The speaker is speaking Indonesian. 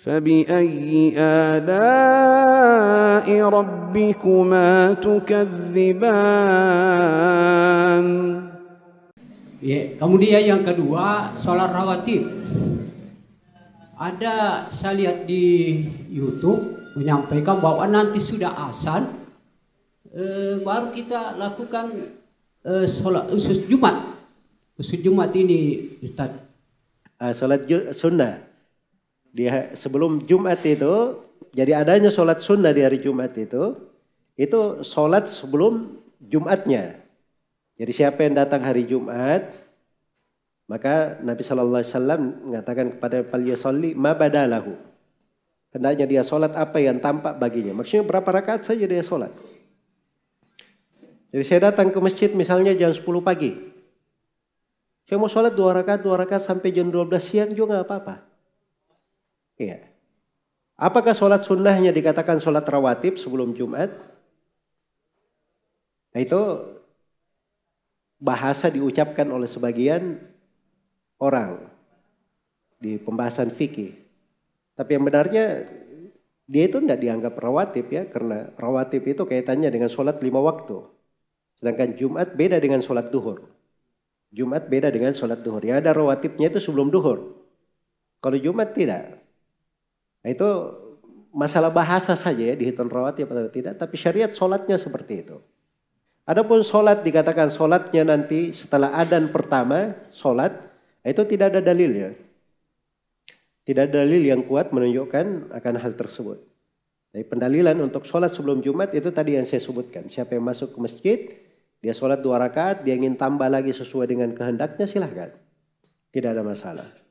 فبأي آلاء ربكما تكذبان Ya, kemudian yang kedua sholat rawatib. Ada saya lihat di YouTube menyampaikan bahwa nanti sudah asan eh, baru kita lakukan eh, sholat usus Jumat. Usus Jumat ini Ustaz. Uh, eh, sholat sunnah di sebelum Jumat itu jadi adanya sholat sunnah di hari Jumat itu itu sholat sebelum Jumatnya. Jadi siapa yang datang hari Jumat maka Nabi Shallallahu Alaihi Wasallam mengatakan kepada ma badalahu. Hendaknya dia sholat apa yang tampak baginya. Maksudnya berapa rakaat saja dia sholat. Jadi saya datang ke masjid misalnya jam 10 pagi. Saya mau sholat dua rakaat, dua rakaat sampai jam 12 siang juga nggak apa-apa. Iya. Apakah sholat sunnahnya dikatakan sholat rawatib sebelum Jumat? Nah itu bahasa diucapkan oleh sebagian orang di pembahasan fikih. Tapi yang benarnya dia itu tidak dianggap rawatib ya karena rawatib itu kaitannya dengan sholat lima waktu. Sedangkan Jumat beda dengan sholat duhur. Jumat beda dengan sholat duhur. Ya ada rawatibnya itu sebelum duhur. Kalau Jumat tidak, Nah, itu masalah bahasa saja ya dihitung rawatib ya atau tidak, tapi syariat sholatnya seperti itu. Adapun sholat dikatakan sholatnya nanti setelah adan pertama sholat itu tidak ada dalilnya. Tidak ada dalil yang kuat menunjukkan akan hal tersebut. Jadi pendalilan untuk sholat sebelum Jumat itu tadi yang saya sebutkan. Siapa yang masuk ke masjid, dia sholat dua rakaat, dia ingin tambah lagi sesuai dengan kehendaknya silahkan. Tidak ada masalah.